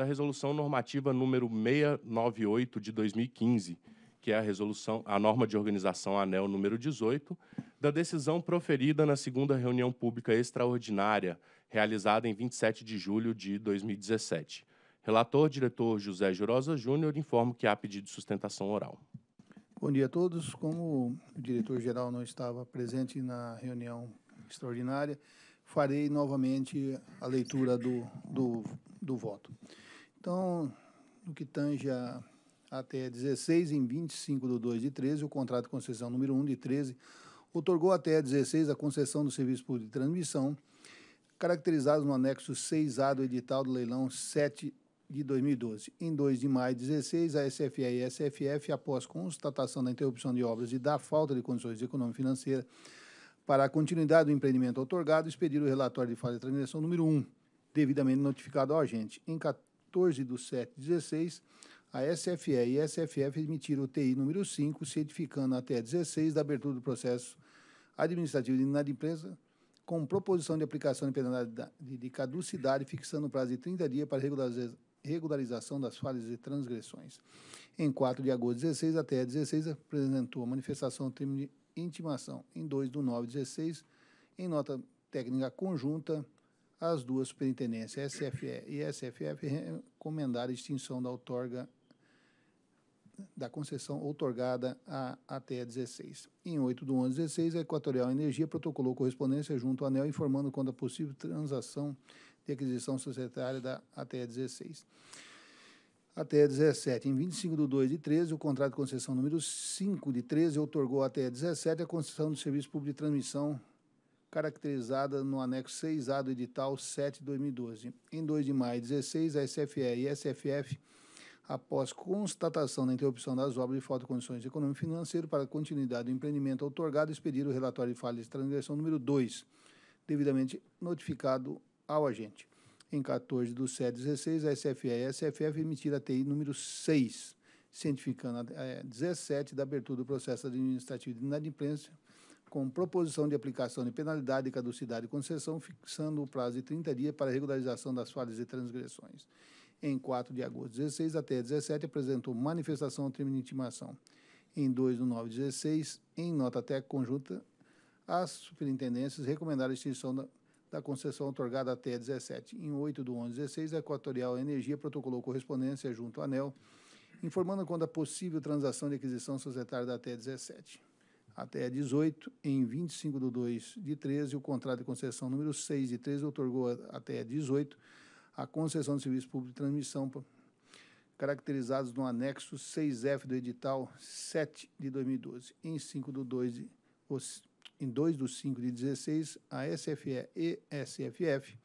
da Resolução Normativa número 698 de 2015, que é a resolução, a norma de organização ANEL número 18, da decisão proferida na segunda reunião pública extraordinária, realizada em 27 de julho de 2017. Relator, diretor José Jurosa Júnior, informo que há pedido de sustentação oral. Bom dia a todos. Como o diretor-geral não estava presente na reunião extraordinária, farei novamente a leitura do, do, do voto. Então, no que tange a até 16, em 25 de 2 de 13, o contrato de concessão número 1 de 13 otorgou até 16 a concessão do serviço público de transmissão, caracterizados no anexo 6A do edital do leilão 7 de 2012. Em 2 de maio de 16, a SFE e a SFF, após constatação da interrupção de obras e da falta de condições econômicas e financeiras para a continuidade do empreendimento otorgado, expediram o relatório de fase de transmissão número 1, devidamente notificado ao agente. Em 14 14 de 7 16, a SFE e a SFF emitiram o TI número 5, certificando até 16 da abertura do processo administrativo de inadimplência, com proposição de aplicação de penalidade de caducidade, fixando o prazo de 30 dias para regularização das falhas e transgressões. Em 4 de agosto de 16 até 16, apresentou a manifestação do de intimação. Em 2 do 9 de 16, em nota técnica conjunta, as duas superintendências, SFE e SFF, recomendaram a extinção da outorga da concessão outorgada a, até 16. Em 8 de 11 16, a Equatorial Energia protocolou correspondência junto ao ANEL informando quanto à possível transação de aquisição societária da até 16 até 17. Em 25 de 2 de 13, o contrato de concessão número 5 de 13 outorgou até 17 a concessão do Serviço Público de Transmissão caracterizada no anexo 6A do edital 7 de 2012. Em 2 de maio de 2016, a SFE e a SFF, após constatação da interrupção das obras de falta de condições econômicas e financeiras para continuidade do empreendimento otorgado, expediram o relatório de falha de transgressão número 2, devidamente notificado ao agente. Em 14 do 7 16, a SFE e a SFF emitiram a TI número 6, cientificando a eh, 17 da abertura do processo administrativo de inadimplência com proposição de aplicação de penalidade de caducidade e concessão, fixando o prazo de 30 dias para regularização das falhas e transgressões. Em 4 de agosto de 16 até 17, apresentou manifestação ao termo de intimação. Em 2 de 9 de 16, em nota técnica conjunta, as superintendências recomendaram a extinção da, da concessão otorgada até 17. Em 8 de 11 de 16, a Equatorial Energia protocolou correspondência junto à ANEL, informando quanto a possível transação de aquisição societária da até 17 até 18, em 25 de 2 de 13, o contrato de concessão número 6 de 13 otorgou até 18 a concessão de serviço público de transmissão caracterizados no anexo 6F do edital 7 de 2012. Em 5 do 2 de, em 2 do 5 de 16, a SFE e SFF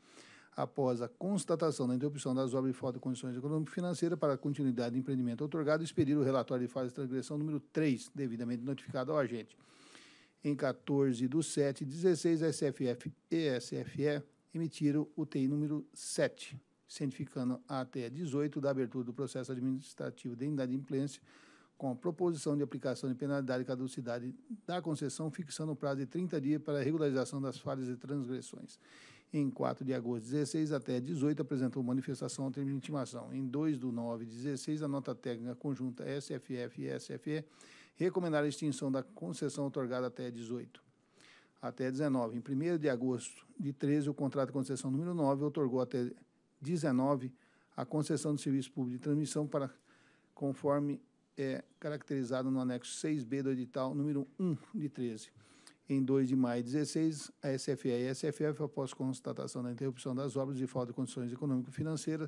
após a constatação da interrupção das obras de falta de condições econômicas e financeiras para a continuidade do empreendimento otorgado, expedir o relatório de fase de transgressão número 3, devidamente notificado ao agente. Em 14 do 7 16, a SFF e SFE emitiram o TI número 7, cientificando até 18 da abertura do processo administrativo de inadimplência com a proposição de aplicação de penalidade e caducidade da concessão, fixando o prazo de 30 dias para a regularização das falhas e transgressões. Em 4 de agosto, 16 até 18, apresentou manifestação ao termo de intimação. Em 2 do 9, 16, a nota técnica conjunta SFF e SFE recomendaram a extinção da concessão otorgada até 18 até 19. Em 1 de agosto de 13, o contrato de concessão número 9 otorgou até 19 a concessão do serviço público de transmissão para conforme é caracterizado no anexo 6B do edital número 1 de 13. Em 2 de maio de 2016, a SFE e a SFF, após constatação da interrupção das obras e falta de condições econômico-financeiras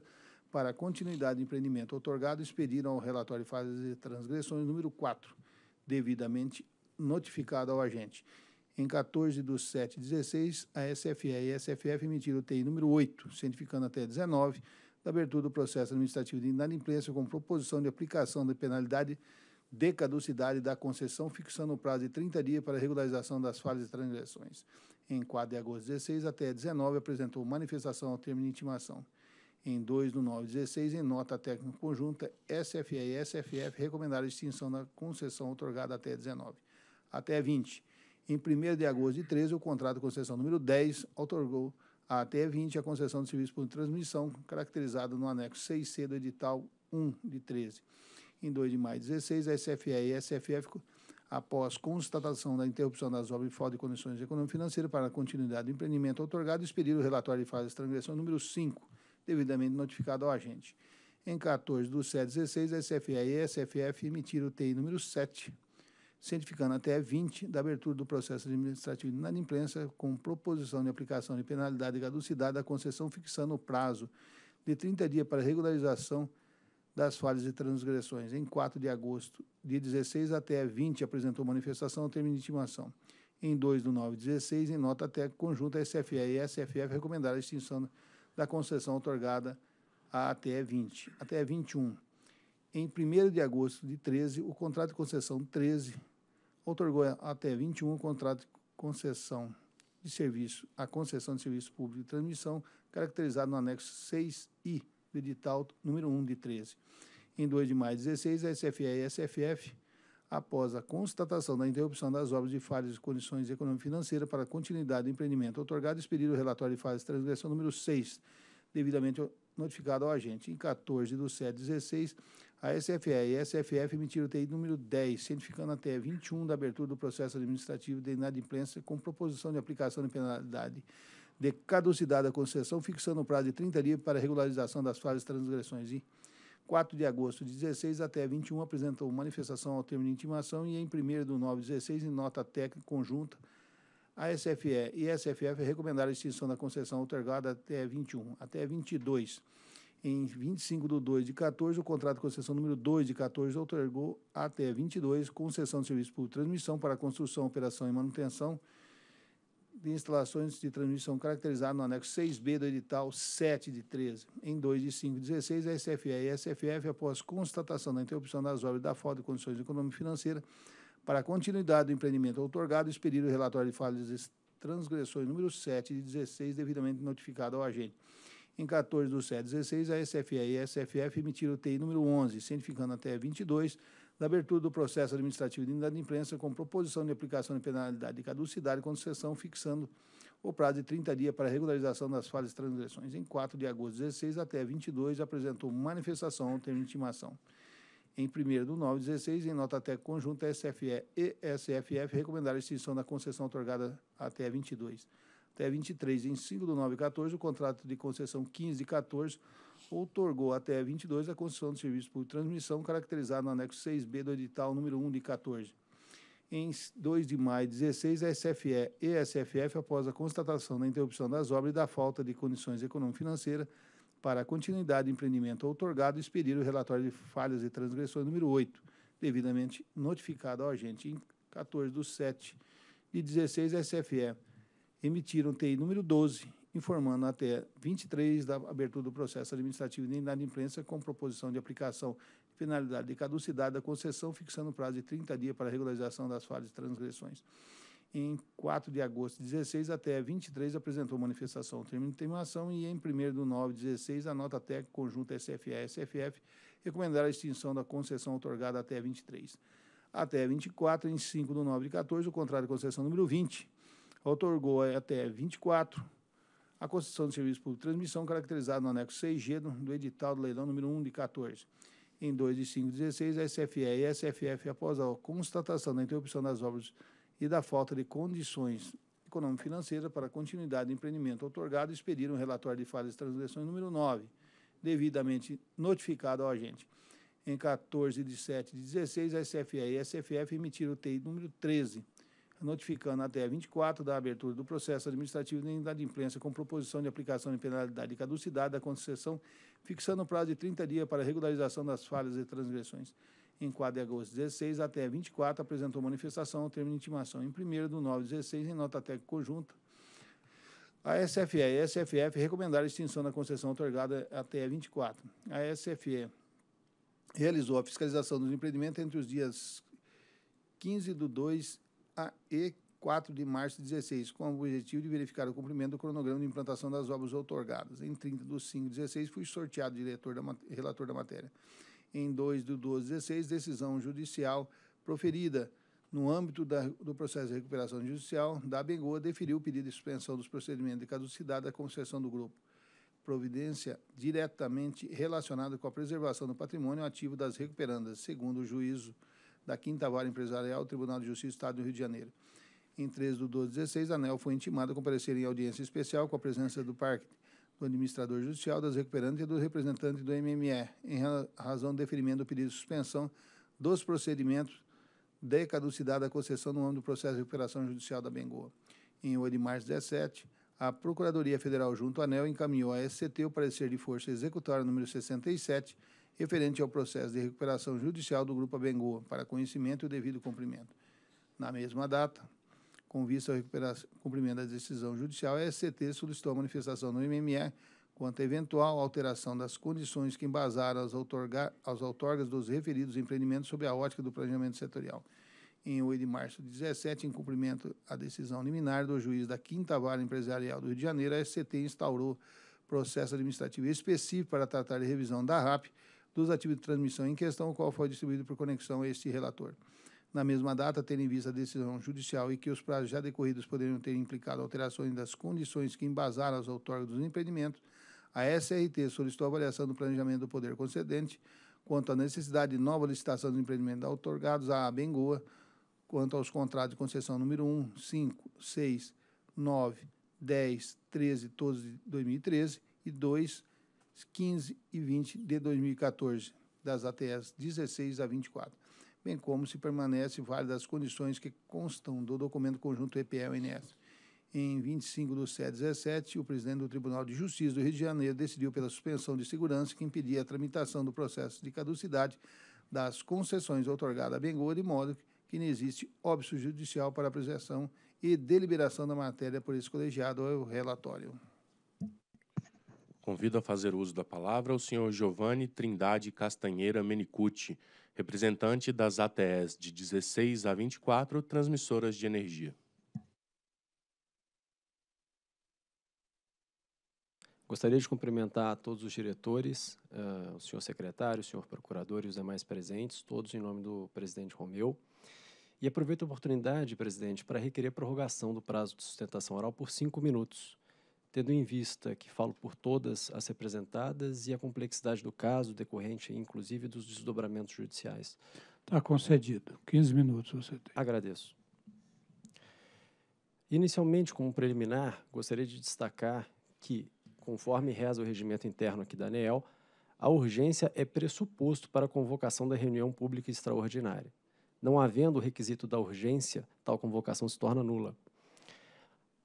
para a continuidade do empreendimento otorgado, expediram ao relatório de fases e transgressões número 4, devidamente notificado ao agente. Em 14 de 7 de 16, a SFE e a SFF emitiram o TI número 8, cientificando até 19 da abertura do processo administrativo de inadimplência com proposição de aplicação da penalidade de caducidade da concessão, fixando o prazo de 30 dias para regularização das falhas e transgressões. Em 4 de agosto de 16 até 19, apresentou manifestação ao termo de intimação. Em 2 de 9 de 16, em nota técnica conjunta, SFE e SFF recomendaram a extinção da concessão otorgada até 19. Até 20. Em 1 de agosto de 13, o contrato de concessão número 10 otorgou até 20 a concessão de serviço por transmissão, caracterizado no anexo 6C do edital 1 de 13. Em 2 de maio de 2016, a SFE e a SFF, após constatação da interrupção das obras em falta de condições econômico financeiras para a continuidade do empreendimento otorgado, expediram o relatório de fase de transgressão número 5, devidamente notificado ao agente. Em 14 do 716, a SFE e a SFF emitiram o TI número 7, certificando até 20 da abertura do processo administrativo de inadimplência com proposição de aplicação de penalidade e caducidade da concessão, fixando o prazo de 30 dias para regularização das falhas e transgressões. Em 4 de agosto, de 16 até 20, apresentou manifestação ao termo de intimação. Em 2 do 9 16, em nota técnica conjunta, SFE e SFF recomendaram a extinção da concessão otorgada a até 20, até 21. Em 1 de agosto de 13, o contrato de concessão 13 otorgou até 21 o contrato de concessão de serviço, a concessão de serviço público de transmissão, caracterizado no anexo 6i do edital número 1 de 13. Em 2 de maio de 16, a SFE e a SFF, após a constatação da interrupção das obras de falhas de condições econômico financeiras para a continuidade do empreendimento otorgado, expediram o relatório de falhas de transgressão número 6, devidamente notificado ao agente. Em 14 do 7 16, a SFE e a SFF emitiram o TI número 10, cientificando até 21 da abertura do processo administrativo de inadimplência com proposição de aplicação de penalidade de caducidade da concessão, fixando o prazo de 30 dias para regularização das fases transgressões. E 4 de agosto de 16 até 21 apresentou manifestação ao termo de intimação e em 1 de 9 de 16, em nota técnica conjunta, a SFE e a SFF recomendaram a extinção da concessão otorgada até 21, até 22. Em 25 de 2 de 14, o contrato de concessão número 2 de 14 otorgou até 22 concessão de serviço público de transmissão para construção, operação e manutenção de instalações de transmissão caracterizado no anexo 6B do edital 7 de 13, em 2 de 5 de 16, a SFE e a SFF, após constatação da interrupção das obras da falta de condições econômicas e financeiras para a continuidade do empreendimento otorgado, expediram o relatório de falhas e transgressões número 7 de 16, devidamente notificado ao agente. Em 14 do 7 de 16, a SFE e a SFF emitiram o TI número 11, cientificando até 22 da abertura do processo administrativo de imprensa com proposição de aplicação de penalidade de caducidade com concessão, fixando o prazo de 30 dias para regularização das falhas e transgressões. Em 4 de agosto de 16 até 22, apresentou manifestação ao termo de intimação. Em 1 do 9 de 16, em nota até conjunta, SFE e SFF recomendaram a extinção da concessão otorgada até 22. Até 23, em 5 do 9 de 14, o contrato de concessão 15 de 14 outorgou até 22 a concessão do serviço por transmissão caracterizado no anexo 6B do edital número 1 de 14. Em 2 de maio de 16, a SFE e a SFF, após a constatação da interrupção das obras e da falta de condições econômico-financeiras para a continuidade do empreendimento outorgado, expediram o relatório de falhas e transgressões número 8, devidamente notificado ao agente em 14 de 7 de 16, a SFE emitiram TI número 12, informando até 23 da abertura do processo administrativo de imprensa com proposição de aplicação de penalidade de caducidade da concessão, fixando o prazo de 30 dias para regularização das falhas e transgressões. Em 4 de agosto de 16 até 23 apresentou manifestação termo de intimação e em 1 de 9 de 16 a nota técnica conjunta SFE-SFF recomendará a extinção da concessão otorgada até 23. Até 24, em 5 de 9 de 14, o contrato de concessão número 20 otorgou até 24 a concessão de serviço público de transmissão caracterizado no anexo 6G do, do edital do leilão número 1 de 14. Em 2 de 5 de 16, a SFE e a SFF, após a constatação da interrupção das obras e da falta de condições econômico financeiras para a continuidade do empreendimento otorgado, expediram o relatório de falhas de transgressões número 9, devidamente notificado ao agente. Em 14 de 7 de 16, a SFE e a SFF emitiram o TI número 13, notificando até 24 da abertura do processo administrativo de inadimplência com proposição de aplicação de penalidade de caducidade da concessão, fixando o prazo de 30 dias para regularização das falhas e transgressões. Em 4 de agosto 16 até 24, apresentou manifestação ao termo de intimação. Em 1 do 9 16, em nota técnica conjunta, a SFE e a SFF recomendaram a extinção da concessão otorgada até 24. A SFE realizou a fiscalização dos empreendimentos entre os dias 15 do 2 a E 4 de março de 16, com o objetivo de verificar o cumprimento do cronograma de implantação das obras outorgadas. Em 30 de 5 de 16, fui sorteado diretor da, relator da matéria. Em 2 de 12 de 16, decisão judicial proferida no âmbito da, do processo de recuperação judicial da Bengoa, deferiu o pedido de suspensão dos procedimentos de caducidade da concessão do grupo. Providência diretamente relacionada com a preservação do patrimônio ativo das recuperandas, segundo o juízo da Quinta Vara Empresarial, Tribunal de Justiça do Estado do Rio de Janeiro. Em 13 de 12 de 16, a ANEL foi intimada a comparecer em audiência especial com a presença do parque do administrador judicial, das recuperantes e do representante do MME, em razão do deferimento do pedido de suspensão dos procedimentos de caducidade da concessão no âmbito do processo de recuperação judicial da Bengoa. Em 8 de março de 17, a Procuradoria Federal, junto à ANEL, encaminhou à SCT o parecer de força executória número 67, referente ao processo de recuperação judicial do Grupo Abengoa, para conhecimento e devido cumprimento. Na mesma data, com vista ao cumprimento da decisão judicial, a SCT solicitou a manifestação no MME quanto à eventual alteração das condições que embasaram as, outorga, as outorgas dos referidos empreendimentos sob a ótica do planejamento setorial. Em 8 de março de 17, em cumprimento à decisão liminar do juiz da 5 Vara Empresarial do Rio de Janeiro, a SCT instaurou processo administrativo específico para tratar de revisão da RAP, dos ativos de transmissão em questão, o qual foi distribuído por conexão a este relator. Na mesma data, tendo em vista a decisão judicial e que os prazos já decorridos poderiam ter implicado alterações das condições que embasaram as outorgas dos empreendimentos, a SRT solicitou avaliação do planejamento do poder concedente quanto à necessidade de nova licitação dos empreendimentos outorgados à Bengoa, quanto aos contratos de concessão número 1, 5, 6, 9, 10, 13, 12 de 2013 e 2, 15 e 20 de 2014, das ATS 16 a 24, bem como se permanece válida as condições que constam do documento conjunto EPL-NS. Em 25 do SE 17, o presidente do Tribunal de Justiça do Rio de Janeiro decidiu pela suspensão de segurança que impedia a tramitação do processo de caducidade das concessões otorgadas a Bengoa de modo que não existe óbito judicial para apreciação e deliberação da matéria por esse colegiado ao é relatório. Convido a fazer uso da palavra o senhor Giovanni Trindade Castanheira Menicucci, representante das ATS de 16 a 24 transmissoras de energia. Gostaria de cumprimentar todos os diretores, uh, o senhor secretário, o senhor procurador e os demais presentes, todos em nome do presidente Romeu. E aproveito a oportunidade, presidente, para requerer a prorrogação do prazo de sustentação oral por cinco minutos, tendo em vista que falo por todas as representadas e a complexidade do caso decorrente, inclusive, dos desdobramentos judiciais. Está concedido. 15 minutos você tem. Agradeço. Inicialmente, como preliminar, gostaria de destacar que, conforme reza o regimento interno aqui da ANEEL, a urgência é pressuposto para a convocação da reunião pública extraordinária. Não havendo o requisito da urgência, tal convocação se torna nula.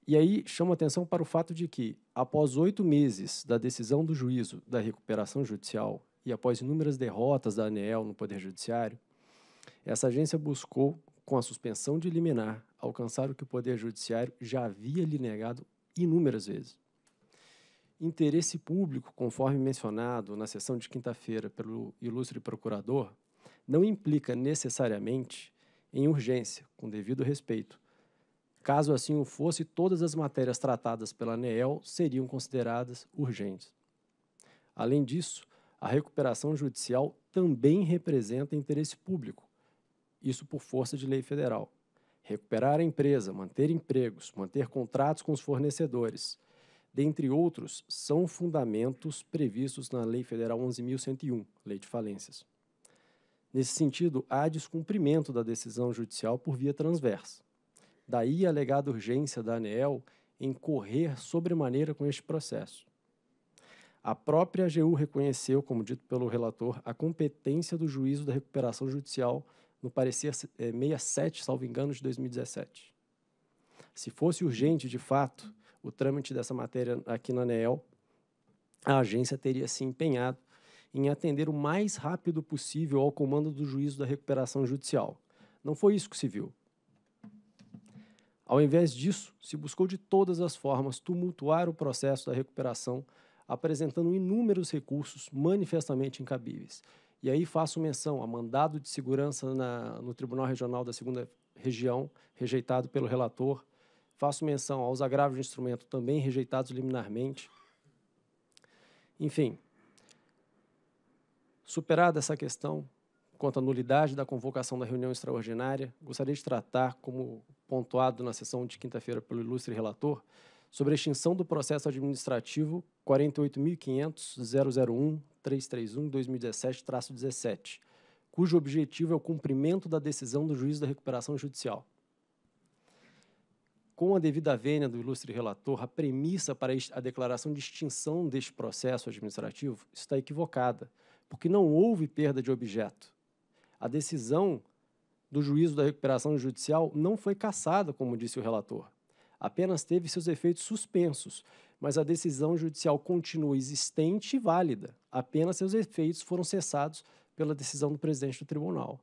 E aí chama atenção para o fato de que, após oito meses da decisão do juízo da recuperação judicial e após inúmeras derrotas da ANEEL no Poder Judiciário, essa agência buscou, com a suspensão de liminar, alcançar o que o Poder Judiciário já havia lhe negado inúmeras vezes. Interesse público, conforme mencionado na sessão de quinta-feira pelo ilustre procurador, não implica necessariamente em urgência, com devido respeito, Caso assim o fosse, todas as matérias tratadas pela ANEEL seriam consideradas urgentes. Além disso, a recuperação judicial também representa interesse público, isso por força de lei federal. Recuperar a empresa, manter empregos, manter contratos com os fornecedores, dentre outros, são fundamentos previstos na Lei Federal 11.101, Lei de Falências. Nesse sentido, há descumprimento da decisão judicial por via transversa. Daí a alegada urgência da ANEEL em correr sobremaneira com este processo. A própria AGU reconheceu, como dito pelo relator, a competência do juízo da recuperação judicial no parecer 67, eh, salvo engano, de 2017. Se fosse urgente, de fato, o trâmite dessa matéria aqui na ANEEL, a agência teria se empenhado em atender o mais rápido possível ao comando do juízo da recuperação judicial. Não foi isso que se viu. Ao invés disso, se buscou de todas as formas tumultuar o processo da recuperação, apresentando inúmeros recursos manifestamente incabíveis. E aí faço menção a mandado de segurança na, no Tribunal Regional da Segunda Região, rejeitado pelo relator. Faço menção aos agravos de instrumento, também rejeitados liminarmente. Enfim, superada essa questão, quanto à nulidade da convocação da reunião extraordinária, gostaria de tratar, como pontuado na sessão de quinta-feira pelo ilustre relator, sobre a extinção do processo administrativo 48.500.001.331.2017-17, cujo objetivo é o cumprimento da decisão do juiz da recuperação judicial. Com a devida vênia do ilustre relator, a premissa para a declaração de extinção deste processo administrativo está equivocada, porque não houve perda de objeto, a decisão do juízo da recuperação judicial não foi cassada, como disse o relator. Apenas teve seus efeitos suspensos, mas a decisão judicial continua existente e válida. Apenas seus efeitos foram cessados pela decisão do presidente do tribunal.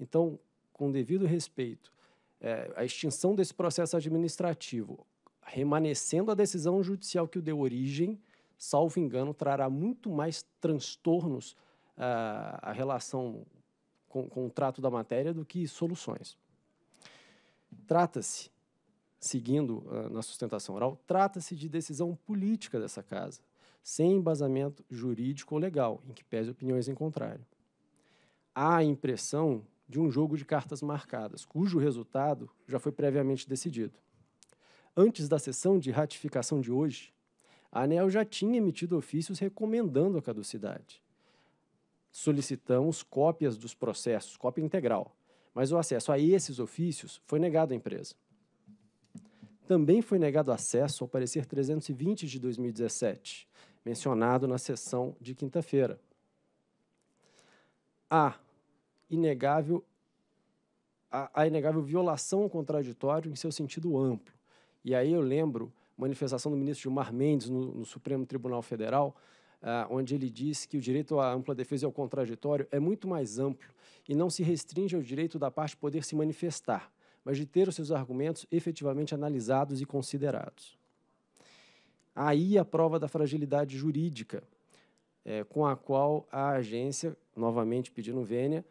Então, com devido respeito, é, a extinção desse processo administrativo, remanescendo a decisão judicial que o deu origem, salvo engano, trará muito mais transtornos à, ah, à relação com, com o trato da matéria do que soluções. Trata-se, seguindo uh, na sustentação oral, trata-se de decisão política dessa casa, sem embasamento jurídico ou legal, em que pese opiniões em contrário. Há a impressão de um jogo de cartas marcadas, cujo resultado já foi previamente decidido. Antes da sessão de ratificação de hoje, a ANEL já tinha emitido ofícios recomendando a caducidade solicitamos cópias dos processos, cópia integral, mas o acesso a esses ofícios foi negado à empresa. Também foi negado acesso ao parecer 320 de 2017, mencionado na sessão de quinta-feira. A inegável a, a inegável violação ao contraditório em seu sentido amplo. E aí eu lembro manifestação do ministro Gilmar Mendes no, no Supremo Tribunal Federal, ah, onde ele diz que o direito à ampla defesa e ao contraditório é muito mais amplo e não se restringe ao direito da parte poder se manifestar, mas de ter os seus argumentos efetivamente analisados e considerados. Aí a prova da fragilidade jurídica, é, com a qual a agência, novamente pedindo vênia,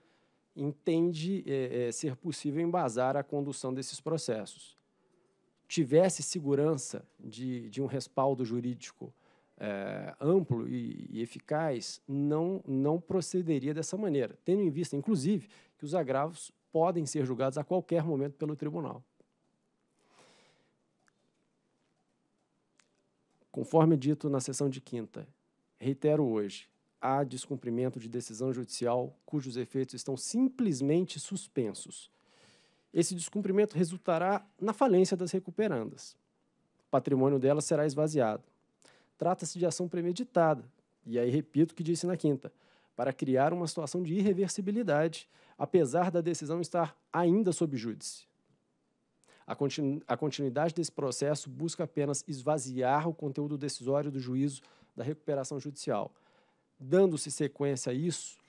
entende é, é, ser possível embasar a condução desses processos. Tivesse segurança de, de um respaldo jurídico é, amplo e, e, eficaz, não, não procederia dessa maneira, tendo em vista, inclusive, que os agravos podem ser julgados a qualquer momento pelo tribunal. Conforme dito na sessão de quinta, reitero hoje, há descumprimento de decisão judicial cujos efeitos estão simplesmente suspensos. Esse descumprimento resultará na falência das recuperandas. O patrimônio delas será esvaziado trata-se de ação premeditada. E aí repito o que disse na quinta, para criar uma situação de irreversibilidade, apesar da decisão estar ainda sob júdice. A, continu a continuidade desse processo busca apenas esvaziar o conteúdo decisório do juízo da recuperação judicial. Dando-se sequência a isso,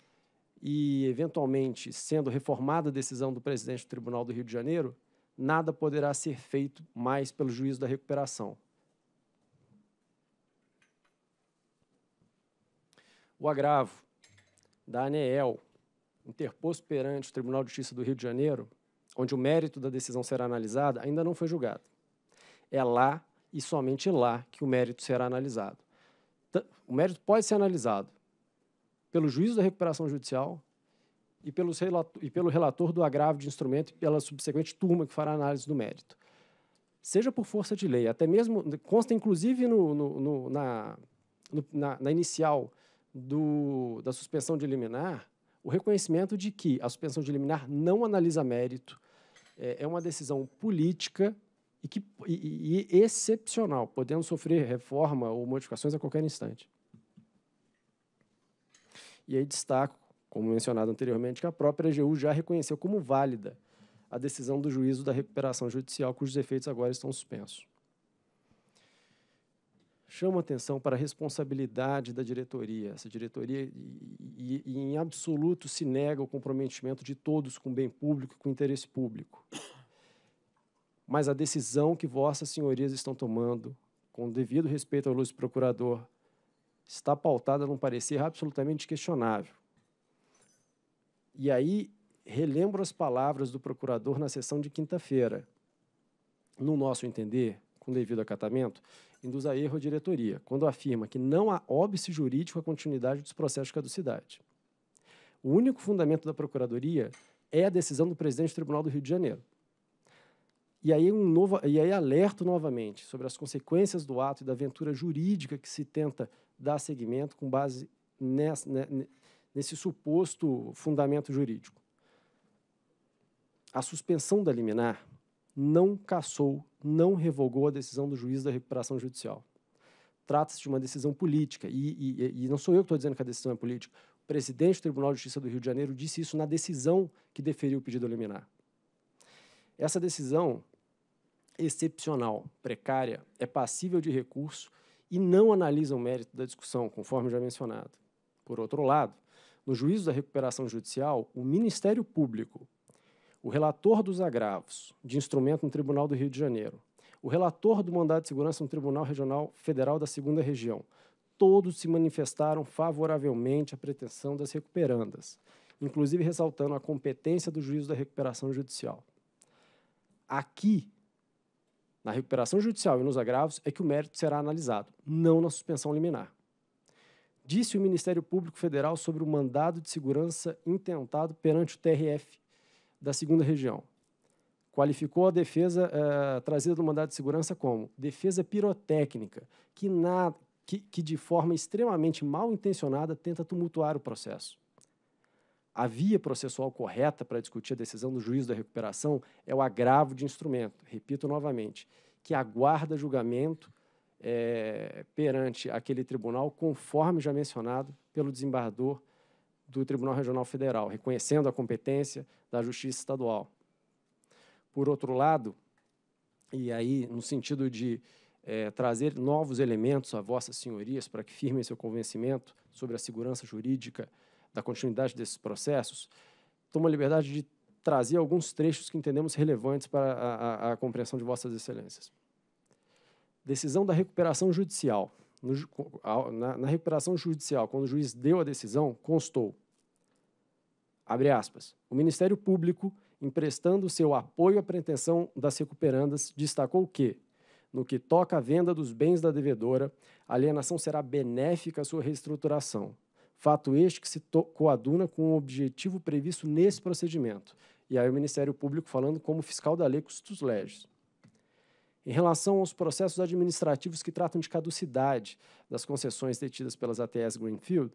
e, eventualmente, sendo reformada a decisão do presidente do Tribunal do Rio de Janeiro, nada poderá ser feito mais pelo juízo da recuperação. o agravo da ANEEL, interposto perante o Tribunal de Justiça do Rio de Janeiro, onde o mérito da decisão será analisado, ainda não foi julgado. É lá e somente lá que o mérito será analisado. O mérito pode ser analisado pelo juízo da recuperação judicial e, pelos relator, e pelo relator do agravo de instrumento e pela subsequente turma que fará análise do mérito. Seja por força de lei, até mesmo, consta inclusive no, no, no na, no, na, na inicial do, da suspensão de liminar o reconhecimento de que a suspensão de liminar não analisa mérito, é, é uma decisão política e, que, e, e excepcional, podendo sofrer reforma ou modificações a qualquer instante. E aí destaco, como mencionado anteriormente, que a própria AGU já reconheceu como válida a decisão do juízo da recuperação judicial, cujos efeitos agora estão suspensos chamo atenção para a responsabilidade da diretoria. Essa diretoria, e, e, em absoluto, se nega o comprometimento de todos com o bem público, com o interesse público. Mas a decisão que vossas senhorias estão tomando, com devido respeito à luz do procurador, está pautada num parecer absolutamente questionável. E aí, relembro as palavras do procurador na sessão de quinta-feira. No nosso entender, com devido acatamento, induz a erro a diretoria, quando afirma que não há óbice jurídico à continuidade dos processos de caducidade. O único fundamento da Procuradoria é a decisão do presidente do Tribunal do Rio de Janeiro. E aí, um novo, e aí alerto novamente sobre as consequências do ato e da aventura jurídica que se tenta dar seguimento com base nessa, né, nesse suposto fundamento jurídico. A suspensão da liminar não cassou não revogou a decisão do juiz da recuperação judicial. Trata-se de uma decisão política, e, e, e não sou eu que estou dizendo que a decisão é política. O presidente do Tribunal de Justiça do Rio de Janeiro disse isso na decisão que deferiu o pedido liminar. Essa decisão excepcional, precária, é passível de recurso e não analisa o mérito da discussão, conforme já mencionado. Por outro lado, no juízo da recuperação judicial, o Ministério Público, o relator dos agravos de instrumento no Tribunal do Rio de Janeiro, o relator do mandado de segurança no Tribunal Regional Federal da Segunda Região, todos se manifestaram favoravelmente à pretensão das recuperandas, inclusive ressaltando a competência do juízo da recuperação judicial. Aqui, na recuperação judicial e nos agravos, é que o mérito será analisado, não na suspensão liminar. Disse o Ministério Público Federal sobre o mandado de segurança intentado perante o TRF da segunda região. Qualificou a defesa uh, trazida do mandado de segurança como defesa pirotécnica, que, na, que, que de forma extremamente mal intencionada tenta tumultuar o processo. A via processual correta para discutir a decisão do juízo da recuperação é o agravo de instrumento, repito novamente, que aguarda julgamento é, perante aquele tribunal, conforme já mencionado pelo desembargador do Tribunal Regional Federal, reconhecendo a competência da Justiça Estadual. Por outro lado, e aí no sentido de é, trazer novos elementos a vossas senhorias para que firmem seu convencimento sobre a segurança jurídica da continuidade desses processos, tomo a liberdade de trazer alguns trechos que entendemos relevantes para a, a, a compreensão de vossas excelências. Decisão da recuperação judicial. No, na, na recuperação judicial, quando o juiz deu a decisão, constou Abre aspas. O Ministério Público, emprestando seu apoio à pretensão das recuperandas, destacou que, no que toca à venda dos bens da devedora, a alienação será benéfica à sua reestruturação. Fato este que se coaduna com o objetivo previsto nesse procedimento. E aí o Ministério Público falando como fiscal da lei custos legis. Em relação aos processos administrativos que tratam de caducidade das concessões detidas pelas ATS Greenfield,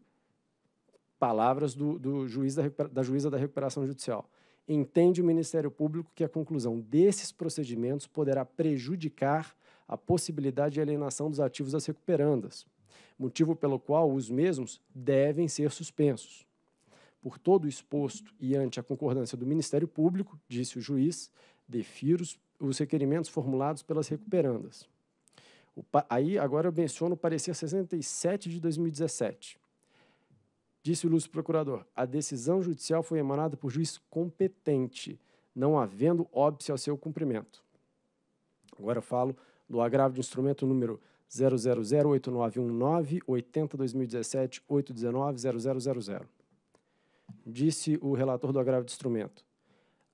Palavras do, do juiz da, da juíza da recuperação judicial. Entende o Ministério Público que a conclusão desses procedimentos poderá prejudicar a possibilidade de alienação dos ativos das recuperandas, motivo pelo qual os mesmos devem ser suspensos. Por todo o exposto e ante a concordância do Ministério Público, disse o juiz, defiro os, os requerimentos formulados pelas recuperandas. O, aí, agora eu menciono o parecer 67 de 2017. Disse o ilustre procurador: a decisão judicial foi emanada por juiz competente, não havendo óbice ao seu cumprimento. Agora falo do agravo de instrumento número 000891980-2017-819-0000. Disse o relator do agravo de instrumento.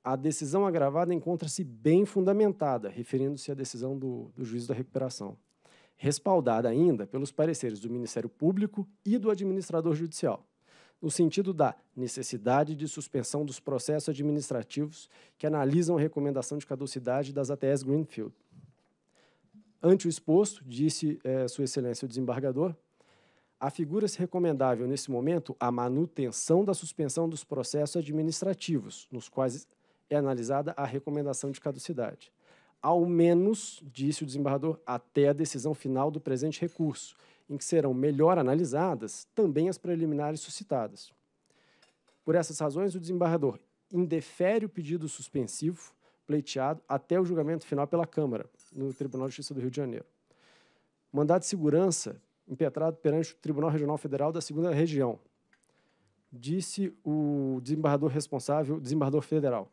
A decisão agravada encontra-se bem fundamentada, referindo-se à decisão do, do da recuperação, respaldada ainda pelos pareceres do Ministério Público e do administrador judicial no sentido da necessidade de suspensão dos processos administrativos que analisam a recomendação de caducidade das ATS Greenfield. Ante o exposto, disse eh, Sua Excelência o desembargador, afigura-se recomendável nesse momento a manutenção da suspensão dos processos administrativos, nos quais é analisada a recomendação de caducidade. Ao menos, disse o desembargador, até a decisão final do presente recurso, em que serão melhor analisadas também as preliminares suscitadas. Por essas razões, o desembargador indefere o pedido suspensivo pleiteado até o julgamento final pela Câmara, no Tribunal de Justiça do Rio de Janeiro. Mandado de segurança impetrado perante o Tribunal Regional Federal da Segunda Região, disse o desembargador responsável, desembargador federal.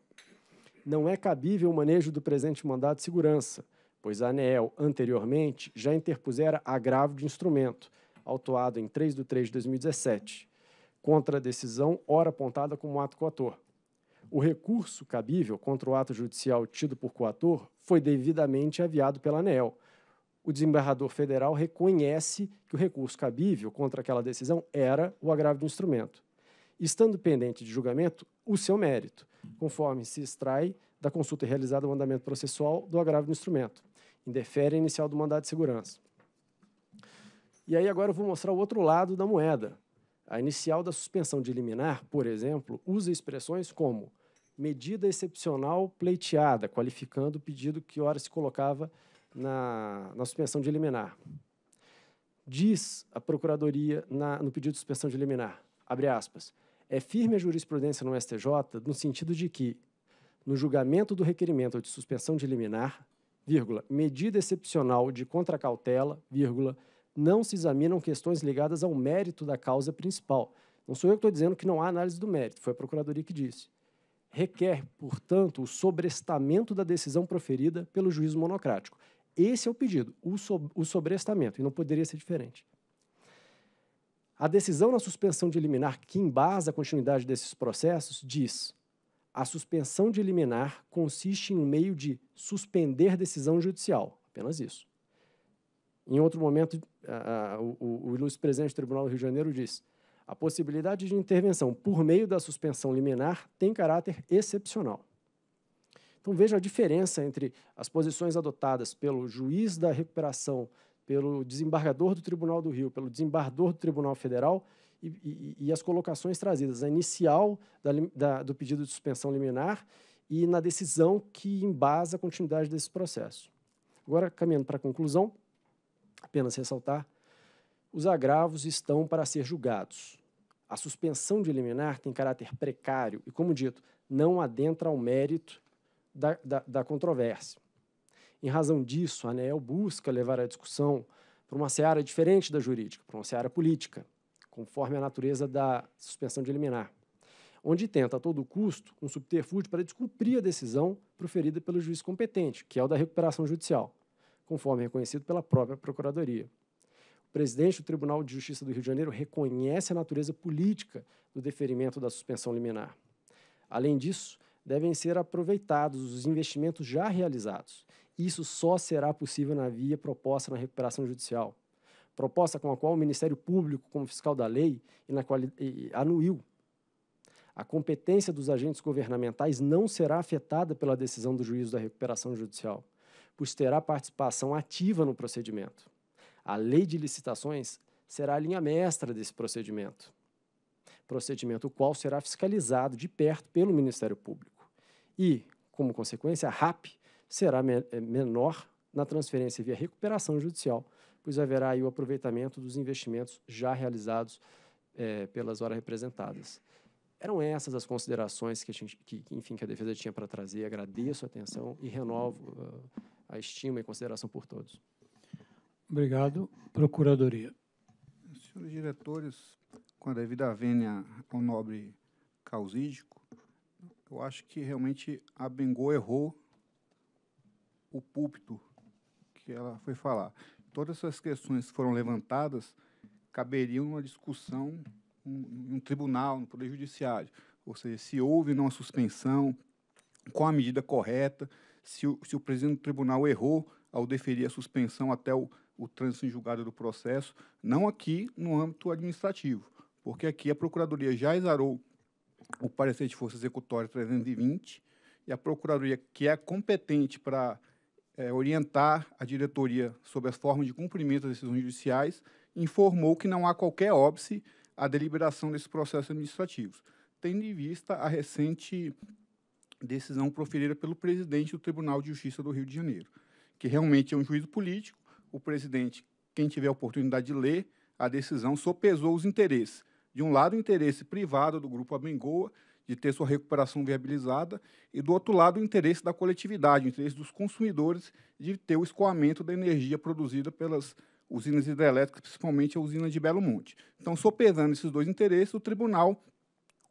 Não é cabível o manejo do presente mandado de segurança, pois a ANEEL, anteriormente, já interpusera agravo de instrumento, autuado em 3 de 3 de 2017, contra a decisão ora apontada como ato coator. O recurso cabível contra o ato judicial tido por coator foi devidamente aviado pela ANEEL. O desembargador federal reconhece que o recurso cabível contra aquela decisão era o agravo de instrumento, estando pendente de julgamento o seu mérito, conforme se extrai da consulta realizada ao andamento processual do agravo de instrumento. Indefere a inicial do mandado de segurança. E aí agora eu vou mostrar o outro lado da moeda. A inicial da suspensão de liminar, por exemplo, usa expressões como medida excepcional pleiteada, qualificando o pedido que ora se colocava na, na suspensão de liminar. Diz a Procuradoria na, no pedido de suspensão de liminar, abre aspas, é firme a jurisprudência no STJ no sentido de que, no julgamento do requerimento de suspensão de liminar, vírgula, medida excepcional de contracautela, vírgula, não se examinam questões ligadas ao mérito da causa principal. Não sou eu que estou dizendo que não há análise do mérito, foi a Procuradoria que disse. Requer, portanto, o sobrestamento da decisão proferida pelo juízo monocrático. Esse é o pedido, o, so o sobrestamento, e não poderia ser diferente. A decisão na suspensão de liminar que embasa a continuidade desses processos diz a suspensão de liminar consiste em um meio de suspender decisão judicial, apenas isso. Em outro momento, o, o ilustre presidente do Tribunal do Rio de Janeiro diz: a possibilidade de intervenção por meio da suspensão liminar tem caráter excepcional. Então veja a diferença entre as posições adotadas pelo juiz da recuperação, pelo desembargador do Tribunal do Rio, pelo desembargador do Tribunal Federal e, e, as colocações trazidas na inicial da, da, do pedido de suspensão liminar e na decisão que embasa a continuidade desse processo. Agora, caminhando para a conclusão, apenas ressaltar, os agravos estão para ser julgados. A suspensão de liminar tem caráter precário e, como dito, não adentra ao mérito da, da, da controvérsia. Em razão disso, a ANEEL busca levar a discussão para uma seara diferente da jurídica, para uma seara política conforme a natureza da suspensão de liminar, onde tenta a todo custo um subterfúgio para descumprir a decisão proferida pelo juiz competente, que é o da recuperação judicial, conforme reconhecido pela própria Procuradoria. O presidente do Tribunal de Justiça do Rio de Janeiro reconhece a natureza política do deferimento da suspensão liminar. Além disso, devem ser aproveitados os investimentos já realizados. Isso só será possível na via proposta na recuperação judicial proposta com a qual o Ministério Público, como fiscal da lei, anuiu. A competência dos agentes governamentais não será afetada pela decisão do juízo da recuperação judicial, pois terá participação ativa no procedimento. A lei de licitações será a linha mestra desse procedimento, procedimento o qual será fiscalizado de perto pelo Ministério Público. E, como consequência, a RAP será menor na transferência via recuperação judicial pois haverá aí o aproveitamento dos investimentos já realizados é, pelas horas representadas. Eram essas as considerações que a, gente, que, enfim, que a defesa tinha para trazer. Agradeço a atenção e renovo uh, a estima e consideração por todos. Obrigado. Procuradoria. Senhores diretores, com a devida vênia ao nobre causídico, eu acho que realmente a Bengô errou o púlpito que ela foi falar todas essas questões que foram levantadas caberiam uma discussão em um tribunal, no Poder Judiciário. Ou seja, se houve não a suspensão, qual a medida correta, se o, se o presidente do tribunal errou ao deferir a suspensão até o, o trânsito em julgado do processo, não aqui no âmbito administrativo, porque aqui a Procuradoria já exarou o parecer de força executória 320 e a Procuradoria, que é competente para é, orientar a diretoria sobre as formas de cumprimento das decisões judiciais, informou que não há qualquer óbice à deliberação desses processos administrativos, tendo em vista a recente decisão proferida pelo presidente do Tribunal de Justiça do Rio de Janeiro, que realmente é um juízo político. O presidente, quem tiver a oportunidade de ler a decisão, sopesou os interesses. De um lado, o interesse privado do grupo Abengoa de ter sua recuperação viabilizada, e do outro lado, o interesse da coletividade, o interesse dos consumidores de ter o escoamento da energia produzida pelas usinas hidrelétricas, principalmente a usina de Belo Monte. Então, sopesando esses dois interesses, o tribunal,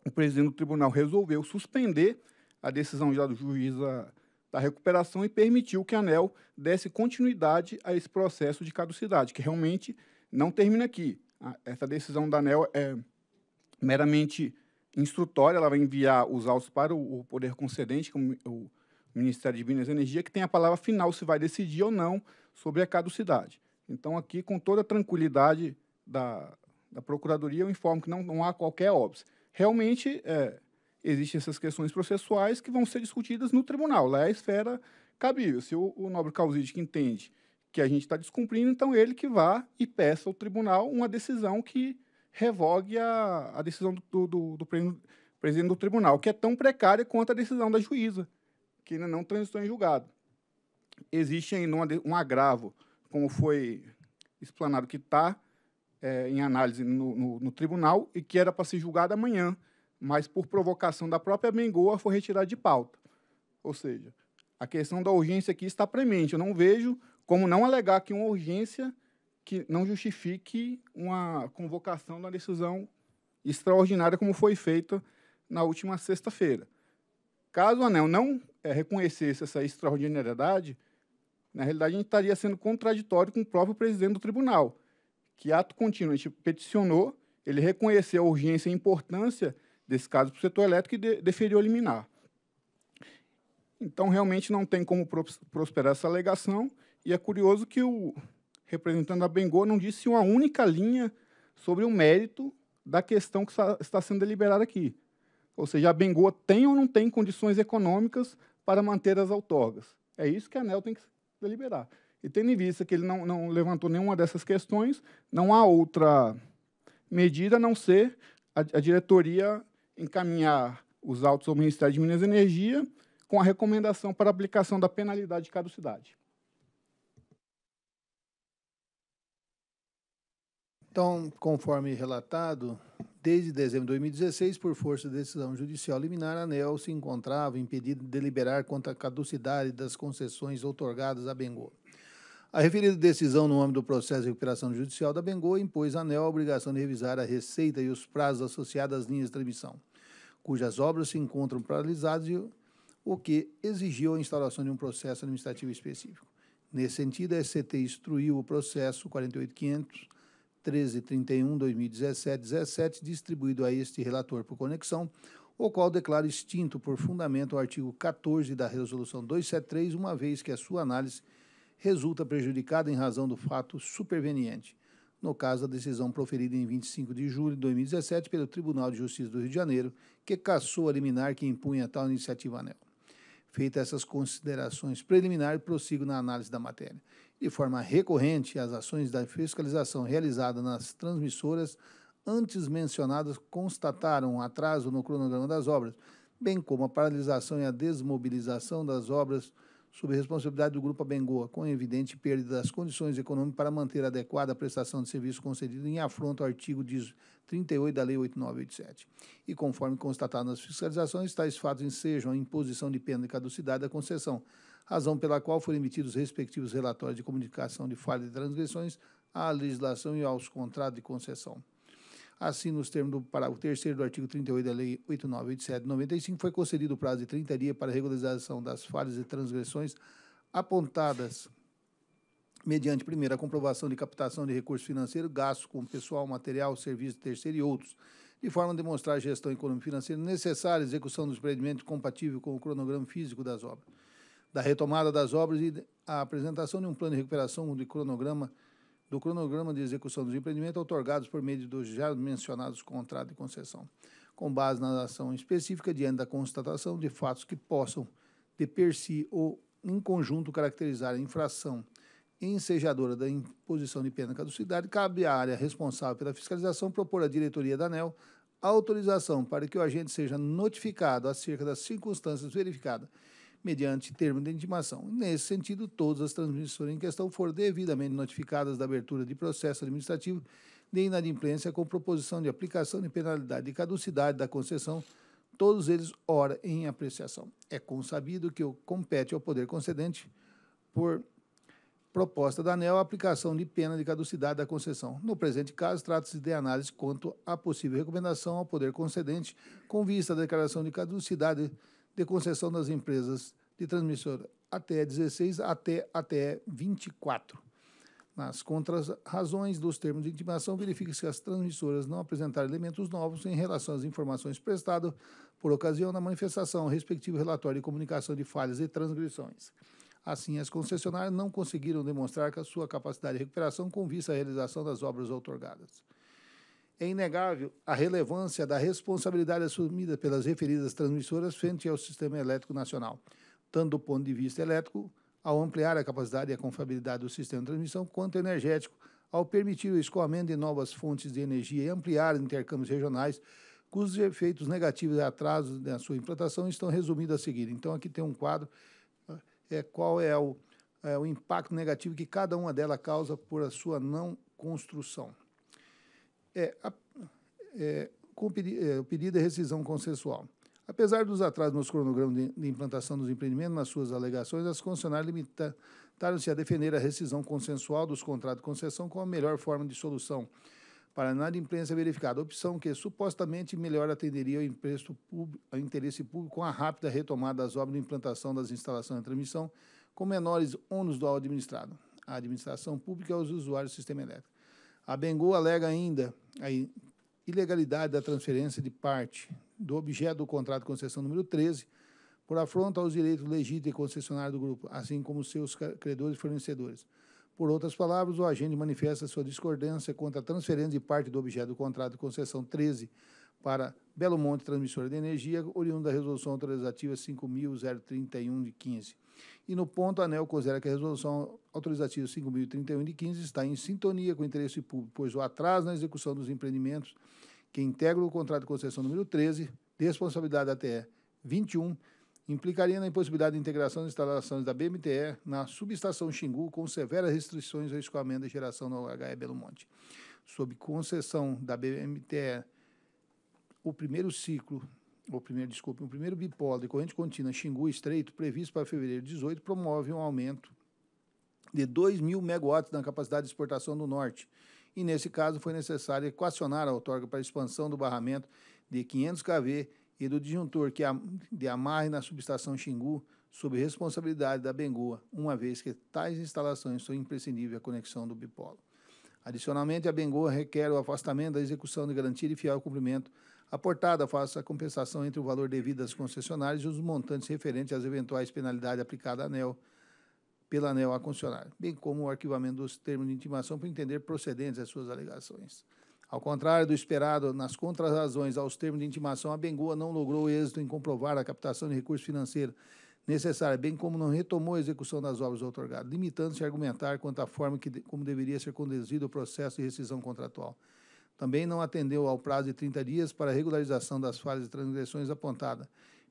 o presidente do tribunal resolveu suspender a decisão já do juiz da recuperação e permitiu que a ANEL desse continuidade a esse processo de caducidade, que realmente não termina aqui. Essa decisão da ANEL é meramente instrutória, ela vai enviar os autos para o, poder concedente, que é o Ministério de Minas e Energia, que tem a palavra final se vai decidir ou não sobre a caducidade. Então, aqui, com toda a tranquilidade da, da Procuradoria, eu informo que não, não há qualquer óbvio. Realmente, é, existem essas questões processuais que vão ser discutidas no tribunal, lá é a esfera cabível. Se o, o nobre causídico entende que a gente está descumprindo, então ele que vá e peça ao tribunal uma decisão que revogue a, a decisão do, do, do presidente do tribunal, que é tão precária quanto a decisão da juíza, que ainda não transitou em julgado. Existe ainda um agravo, como foi explanado, que está é, em análise no, no, no tribunal e que era para ser julgado amanhã, mas por provocação da própria Bengoa foi retirado de pauta. Ou seja, a questão da urgência aqui está premente. Eu não vejo como não alegar que uma urgência que não justifique uma convocação da decisão extraordinária como foi feita na última sexta-feira. Caso o ANEL não é, reconhecesse essa extraordinariedade, na realidade a gente estaria sendo contraditório com o próprio presidente do tribunal, que ato contínuo a gente peticionou, ele reconheceu a urgência e a importância desse caso para o setor elétrico e de, deferiu eliminar. liminar. Então, realmente não tem como prosperar essa alegação, e é curioso que o representando a Bengoa, não disse uma única linha sobre o mérito da questão que está sendo deliberada aqui. Ou seja, a Bengoa tem ou não tem condições econômicas para manter as outorgas. É isso que a ANEL tem que deliberar. E tendo em vista que ele não, não levantou nenhuma dessas questões, não há outra medida a não ser a, a diretoria encaminhar os autos ao Ministério de Minas e Energia com a recomendação para aplicação da penalidade de caducidade. Então, conforme relatado, desde dezembro de 2016, por força de decisão judicial liminar, a ANEL se encontrava impedida de deliberar contra a caducidade das concessões otorgadas à Bengoa. A referida decisão no âmbito do processo de recuperação judicial da Bengoa impôs à ANEL a obrigação de revisar a receita e os prazos associados às linhas de transmissão, cujas obras se encontram paralisadas, o que exigiu a instalação de um processo administrativo específico. Nesse sentido, a SCT instruiu o processo 48500 1331 2017 17, distribuído a este relator por conexão, o qual declara extinto por fundamento o artigo 14 da Resolução 273, uma vez que a sua análise resulta prejudicada em razão do fato superveniente. No caso, a decisão proferida em 25 de julho de 2017 pelo Tribunal de Justiça do Rio de Janeiro, que cassou a liminar que impunha tal iniciativa anel. Feitas essas considerações preliminares, prossigo na análise da matéria de forma recorrente as ações da fiscalização realizadas nas transmissoras antes mencionadas constataram um atraso no cronograma das obras, bem como a paralisação e a desmobilização das obras sob responsabilidade do Grupo Abengoa, com evidente perda das condições econômicas para manter adequada a prestação de serviço concedido em afronta ao artigo 38 da Lei 8987. E conforme constatado nas fiscalizações, tais fatos ensejam a imposição de pena e caducidade da concessão, razão pela qual foram emitidos os respectivos relatórios de comunicação de falha e transgressões à legislação e aos contratos de concessão. Assim, nos termos do parágrafo 3 do artigo 38 da Lei 8987-95, foi concedido o prazo de 30 dias para regularização das falhas e transgressões apontadas mediante, primeiro, a comprovação de captação de recurso financeiro, gasto com pessoal, material, serviço terceiro e outros, de forma a demonstrar a gestão econômica e financeira necessária à execução dos empreendimentos compatível com o cronograma físico das obras da retomada das obras e a apresentação de um plano de recuperação do cronograma do cronograma de execução dos empreendimentos otorgados por meio dos já mencionados contratos de concessão, com base na ação específica diante da constatação de fatos que possam, de per si ou em conjunto, caracterizar a infração ensejadora da imposição de pena caducidade, cabe à área responsável pela fiscalização propor à diretoria da ANEL autorização para que o agente seja notificado acerca das circunstâncias verificadas mediante termo de intimação. Nesse sentido, todas as transmissoras em questão foram devidamente notificadas da abertura de processo administrativo de inadimplência com proposição de aplicação de penalidade de caducidade da concessão, todos eles ora em apreciação. É consabido que o compete ao poder concedente por proposta da ANEL a aplicação de pena de caducidade da concessão. No presente caso, trata-se de análise quanto à possível recomendação ao poder concedente com vista à declaração de caducidade de concessão das empresas de transmissora até 16 até até 24. Nas contrarrazões dos termos de intimação, verifica-se que as transmissoras não apresentaram elementos novos em relação às informações prestadas por ocasião da manifestação, respectivo relatório de comunicação de falhas e transgressões. Assim, as concessionárias não conseguiram demonstrar sua capacidade de recuperação com vista à realização das obras outorgadas. É inegável a relevância da responsabilidade assumida pelas referidas transmissoras frente ao sistema elétrico nacional, tanto do ponto de vista elétrico, ao ampliar a capacidade e a confiabilidade do sistema de transmissão, quanto energético, ao permitir o escoamento de novas fontes de energia e ampliar intercâmbios regionais, cujos efeitos negativos e atrasos na sua implantação estão resumidos a seguir. Então, aqui tem um quadro, é, qual é o, é, o impacto negativo que cada uma delas causa por a sua não construção é, a, é, com, é, o pedido é rescisão consensual. Apesar dos atrasos nos cronogramas de, de implantação dos empreendimentos, nas suas alegações, as concessionárias limitaram-se a defender a rescisão consensual dos contratos de concessão como a melhor forma de solução para a imprensa verificada, opção que supostamente melhor atenderia ao, público, ao interesse público com a rápida retomada das obras de implantação das instalações de transmissão, com menores ônus do administrado, a administração pública e aos usuários do sistema elétrico. A Bengu alega ainda a ilegalidade da transferência de parte do objeto do contrato de concessão número 13 por afronta aos direitos legítimos e concessionários do grupo, assim como seus credores e fornecedores. Por outras palavras, o agente manifesta sua discordância quanto à transferência de parte do objeto do contrato de concessão 13 para Belo Monte Transmissora de Energia, oriundo da Resolução Autorizativa 5.031 de 15 e no ponto, a ANEL considera que é a resolução autorizativa 5.031 de 15 está em sintonia com o interesse público, pois o atraso na execução dos empreendimentos que integram o contrato de concessão número 13, responsabilidade da TE 21, implicaria na impossibilidade de integração das instalações da BMTE na subestação Xingu com severas restrições ao escoamento da geração no HE Belo Monte. Sob concessão da BMTE, o primeiro ciclo o primeiro, desculpe, o primeiro bipolo de corrente contínua Xingu Estreito, previsto para fevereiro de 18, promove um aumento de 2 mil megawatts na capacidade de exportação do norte. E, nesse caso, foi necessário equacionar a outorga para a expansão do barramento de 500 kV e do disjuntor que de amarre na subestação Xingu, sob responsabilidade da Bengoa, uma vez que tais instalações são imprescindíveis à conexão do bipolo. Adicionalmente, a Bengoa requer o afastamento da execução de garantia de fiel cumprimento Aportada, faça a compensação entre o valor devido às concessionárias e os montantes referentes às eventuais penalidades aplicadas à ANEL, pela ANEL à concessionária, bem como o arquivamento dos termos de intimação para entender procedentes as suas alegações. Ao contrário do esperado nas contrarrazões aos termos de intimação, a Bengoa não logrou êxito em comprovar a captação de recursos financeiros necessários bem como não retomou a execução das obras outorgadas, limitando-se a argumentar quanto à forma que, como deveria ser conduzido o processo de rescisão contratual. Também não atendeu ao prazo de 30 dias para regularização das falhas e transgressões apontada,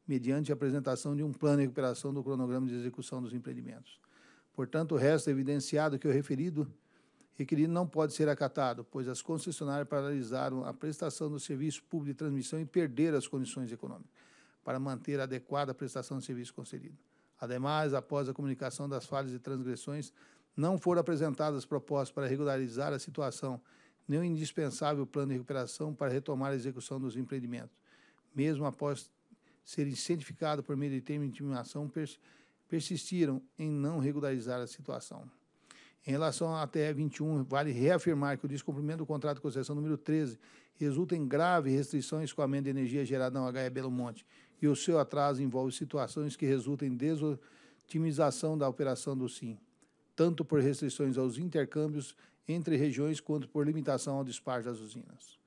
mediante a apresentação de um plano de recuperação do cronograma de execução dos empreendimentos. Portanto, resta evidenciado que o referido requerido não pode ser acatado, pois as concessionárias paralisaram a prestação do serviço público de transmissão e perderam as condições econômicas para manter adequada a prestação de serviço concedido. Ademais, após a comunicação das falhas e transgressões, não foram apresentadas propostas para regularizar a situação nem o indispensável plano de recuperação para retomar a execução dos empreendimentos, mesmo após serem certificados por meio de termo de intimação, persistiram em não regularizar a situação. Em relação à TE 21, vale reafirmar que o descumprimento do contrato de concessão número 13 resulta em grave restrição ao escoamento de energia gerada na UHE Belo Monte e o seu atraso envolve situações que resultam em desotimização da operação do SIM, tanto por restrições aos intercâmbios entre regiões quanto por limitação ao despacho das usinas.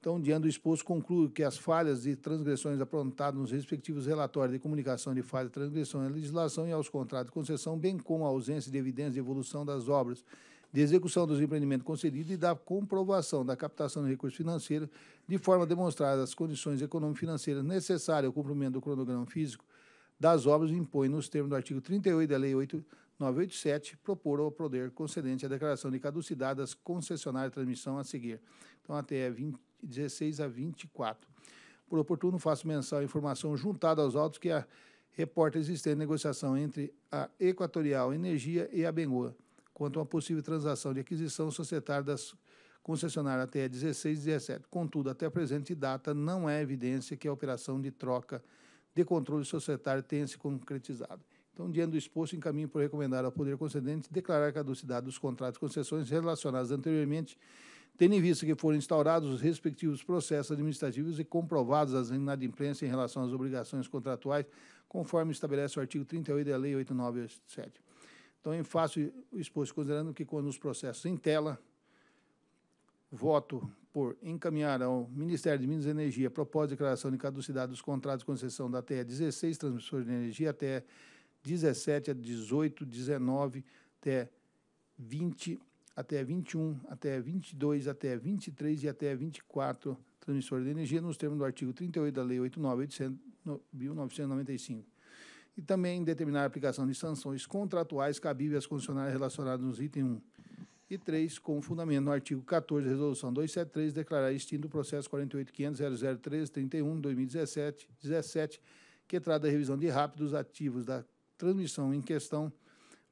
Então, diante do exposto, concluo que as falhas e transgressões aprontadas nos respectivos relatórios de comunicação de falha e transgressão à legislação e aos contratos de concessão, bem como a ausência de evidências de evolução das obras de execução dos empreendimentos concedidos e da comprovação da captação de recursos financeiros, de forma a demonstrar as condições econômico-financeiras necessárias ao cumprimento do cronograma físico das obras, impõe, nos termos do artigo 38 da Lei 8 987, propor ao poder concedente a declaração de caducidade das concessionárias de transmissão a seguir. Então, até 20, 16 a 24. Por oportuno, faço menção à informação juntada aos autos que a reporta existente negociação entre a Equatorial Energia e a Bengoa quanto a uma possível transação de aquisição societária das concessionárias até 16 e 17. Contudo, até a presente data, não é evidência que a operação de troca de controle societário tenha se concretizado. Então, diante do exposto, encaminho por recomendar ao Poder Concedente declarar a caducidade dos contratos de concessões relacionados anteriormente, tendo em vista que foram instaurados os respectivos processos administrativos e comprovados as inadimplências em relação às obrigações contratuais, conforme estabelece o artigo 38 da Lei 8987. Então, eu faço o exposto, considerando que quando os processos em tela, voto por encaminhar ao Ministério de Minas e Energia a proposta de declaração de caducidade dos contratos de concessão da TE 16, transmissores de energia, até 17 a 18, 19 até 20, até 21, até 22, até 23 e até 24 transmissor de energia, nos termos do artigo 38 da Lei 8.995. E também determinar a aplicação de sanções contratuais cabíveis às concessionárias relacionadas nos itens 1 e 3, com fundamento no artigo 14 da Resolução 273, declarar extinto o processo 48500003312017 17, que trata da revisão de rápidos ativos da transmissão em questão,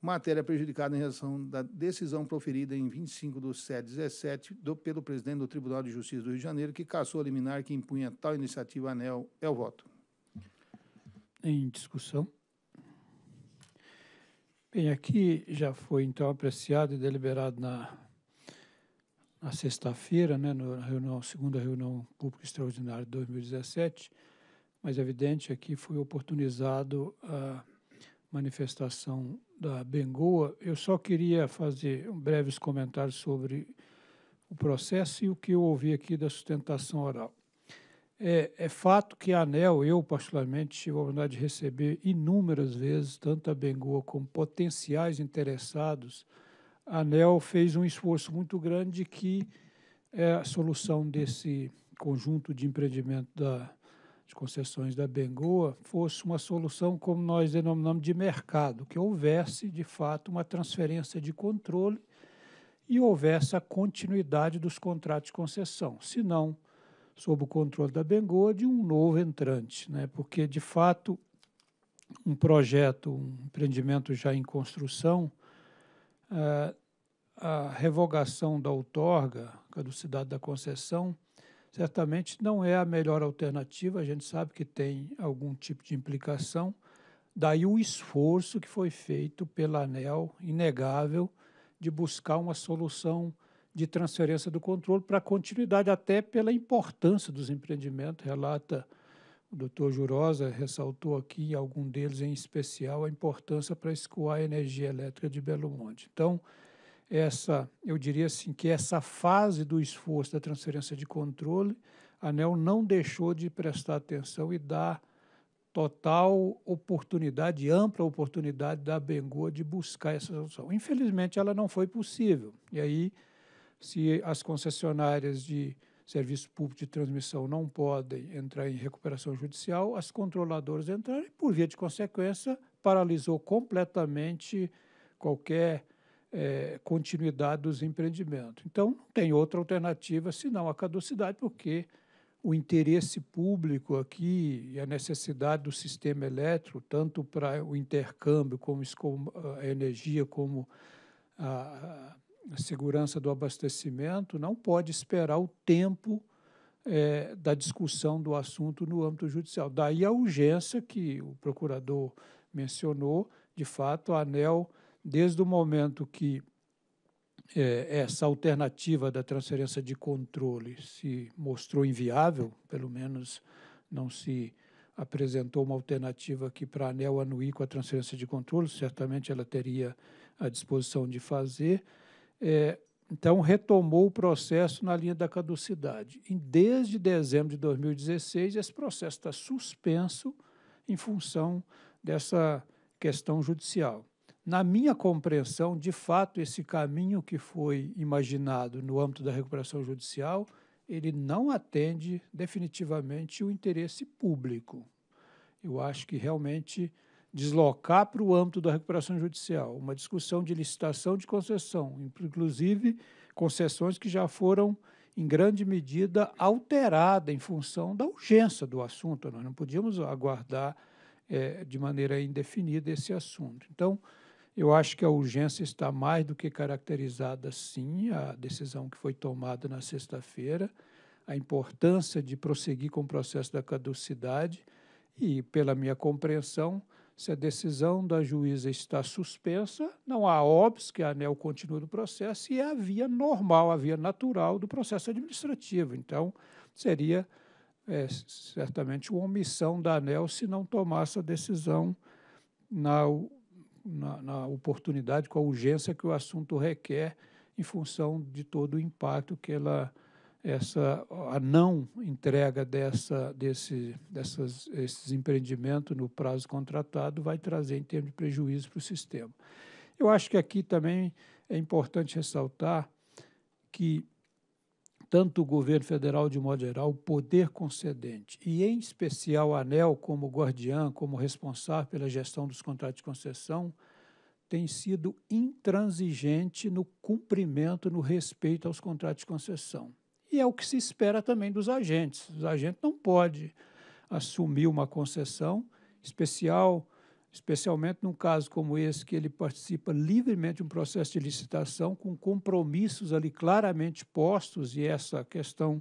matéria prejudicada em razão da decisão proferida em 25 de 717 do, pelo presidente do Tribunal de Justiça do Rio de Janeiro, que cassou a liminar que impunha tal iniciativa anel. É o voto. Em discussão. Bem, aqui já foi então apreciado e deliberado na, na sexta-feira, né, na reunião, segunda reunião pública extraordinária de 2017, mas é evidente aqui foi oportunizado a. Uh, manifestação da Bengoa. Eu só queria fazer breves comentários sobre o processo e o que eu ouvi aqui da sustentação oral. É, é fato que a ANEL, eu particularmente, tive a oportunidade de receber inúmeras vezes, tanto a Bengoa como potenciais interessados. A ANEL fez um esforço muito grande que é, a solução desse conjunto de empreendimento da de concessões da Bengoa fosse uma solução, como nós denominamos, de mercado, que houvesse, de fato, uma transferência de controle e houvesse a continuidade dos contratos de concessão, se não sob o controle da Bengoa, de um novo entrante. Né? Porque, de fato, um projeto, um empreendimento já em construção, eh, a revogação da outorga, caducidade da concessão, certamente não é a melhor alternativa, a gente sabe que tem algum tipo de implicação. Daí o esforço que foi feito pela ANEL, inegável, de buscar uma solução de transferência do controle para continuidade, até pela importância dos empreendimentos, relata o doutor Jurosa, ressaltou aqui, algum deles em especial, a importância para escoar a energia elétrica de Belo Monte. Então, essa, eu diria assim, que essa fase do esforço da transferência de controle, a ANEL não deixou de prestar atenção e dar total oportunidade, ampla oportunidade da Bengoa de buscar essa solução. Infelizmente, ela não foi possível. E aí, se as concessionárias de serviço público de transmissão não podem entrar em recuperação judicial, as controladoras entraram e, por via de consequência, paralisou completamente qualquer é, continuidade dos empreendimentos. Então, não tem outra alternativa senão a caducidade, porque o interesse público aqui e a necessidade do sistema elétrico, tanto para o intercâmbio, como ah, a energia, como a, a segurança do abastecimento, não pode esperar o tempo é, da discussão do assunto no âmbito judicial. Daí a urgência que o procurador mencionou, de fato, a ANEL desde o momento que é, essa alternativa da transferência de controle se mostrou inviável, pelo menos não se apresentou uma alternativa que para a ANEL anuir com a transferência de controle, certamente ela teria a disposição de fazer, é, então retomou o processo na linha da caducidade. E desde dezembro de 2016, esse processo está suspenso em função dessa questão judicial na minha compreensão, de fato, esse caminho que foi imaginado no âmbito da recuperação judicial, ele não atende definitivamente o interesse público. Eu acho que realmente deslocar para o âmbito da recuperação judicial uma discussão de licitação de concessão, inclusive concessões que já foram em grande medida alterada em função da urgência do assunto. Nós não podíamos aguardar é, de maneira indefinida esse assunto. Então, eu acho que a urgência está mais do que caracterizada, sim, a decisão que foi tomada na sexta-feira, a importância de prosseguir com o processo da caducidade e, pela minha compreensão, se a decisão da juíza está suspensa, não há óbvio que a ANEL continue no processo e é a via normal, a via natural do processo administrativo. Então, seria é, certamente uma omissão da ANEL se não tomasse a decisão na na, na oportunidade, com a urgência que o assunto requer em função de todo o impacto que ela essa a não entrega dessa desse dessas esses empreendimentos no prazo contratado vai trazer em termos de prejuízo para o sistema. Eu acho que aqui também é importante ressaltar que tanto o governo federal de modo geral, o poder concedente, e em especial a ANEL como guardiã, como responsável pela gestão dos contratos de concessão, tem sido intransigente no cumprimento, no respeito aos contratos de concessão. E é o que se espera também dos agentes. Os agentes não podem assumir uma concessão especial, especialmente num caso como esse, que ele participa livremente de um processo de licitação com compromissos ali claramente postos e essa questão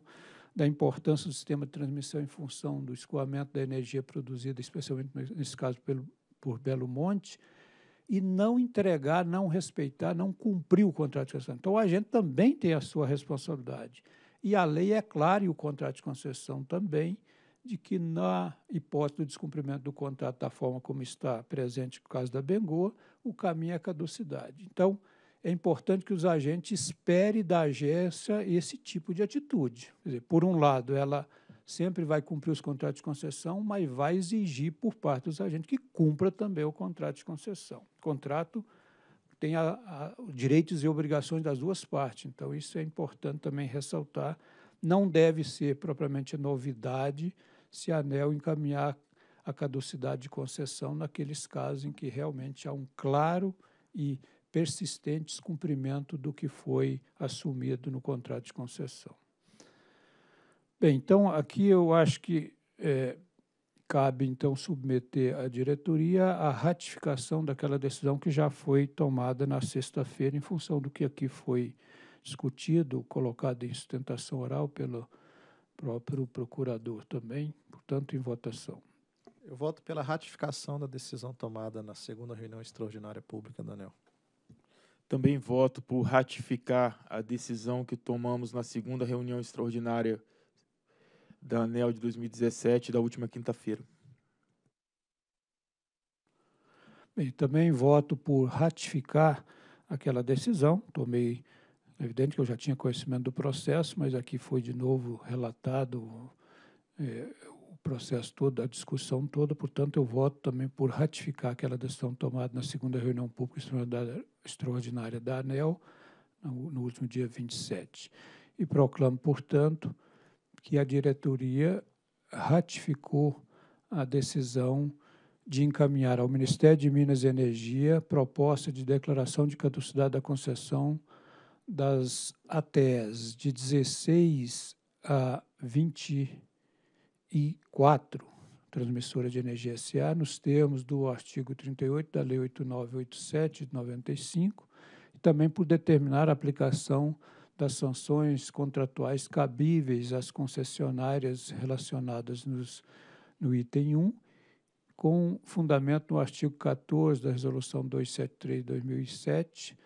da importância do sistema de transmissão em função do escoamento da energia produzida, especialmente nesse caso pelo, por Belo Monte, e não entregar, não respeitar, não cumprir o contrato de concessão. Então, a gente também tem a sua responsabilidade. E a lei é clara, e o contrato de concessão também, de que, na hipótese do descumprimento do contrato da forma como está presente no caso da Bengoa, o caminho é a caducidade. Então, é importante que os agentes esperem da agência esse tipo de atitude. Dizer, por um lado, ela sempre vai cumprir os contratos de concessão, mas vai exigir por parte dos agentes que cumpra também o contrato de concessão. O contrato tem a, a, direitos e obrigações das duas partes, então isso é importante também ressaltar não deve ser propriamente novidade se a ANEL encaminhar a caducidade de concessão naqueles casos em que realmente há um claro e persistente descumprimento do que foi assumido no contrato de concessão. Bem, então aqui eu acho que é, cabe então submeter à diretoria a ratificação daquela decisão que já foi tomada na sexta-feira em função do que aqui foi discutido, colocado em sustentação oral pelo próprio procurador também, portanto, em votação. Eu voto pela ratificação da decisão tomada na segunda reunião extraordinária pública, Daniel. Também voto por ratificar a decisão que tomamos na segunda reunião extraordinária da ANEL de 2017, da última quinta-feira. Bem, também voto por ratificar aquela decisão. Tomei é evidente que eu já tinha conhecimento do processo, mas aqui foi de novo relatado é, o processo todo, a discussão toda, portanto, eu voto também por ratificar aquela decisão tomada na segunda reunião pública extraordinária da ANEL, no, no último dia 27. E proclamo, portanto, que a diretoria ratificou a decisão de encaminhar ao Ministério de Minas e Energia proposta de declaração de caducidade da concessão das ates de 16 a 24, transmissora de energia SA, nos termos do artigo 38 da Lei 8987 de 95, e também por determinar a aplicação das sanções contratuais cabíveis às concessionárias relacionadas nos, no item 1, com fundamento no artigo 14 da Resolução 273 de 2007,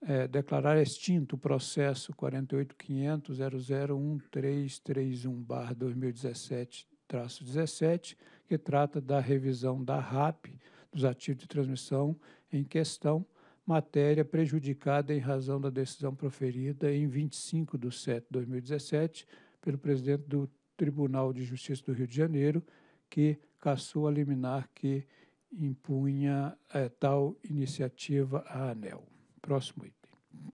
é, declarar extinto o processo 48.500.001331-2017-17, que trata da revisão da RAP dos ativos de transmissão em questão, matéria prejudicada em razão da decisão proferida em 25 de setembro de 2017 pelo presidente do Tribunal de Justiça do Rio de Janeiro, que cassou a liminar que impunha eh, tal iniciativa à ANEL. Próximo item.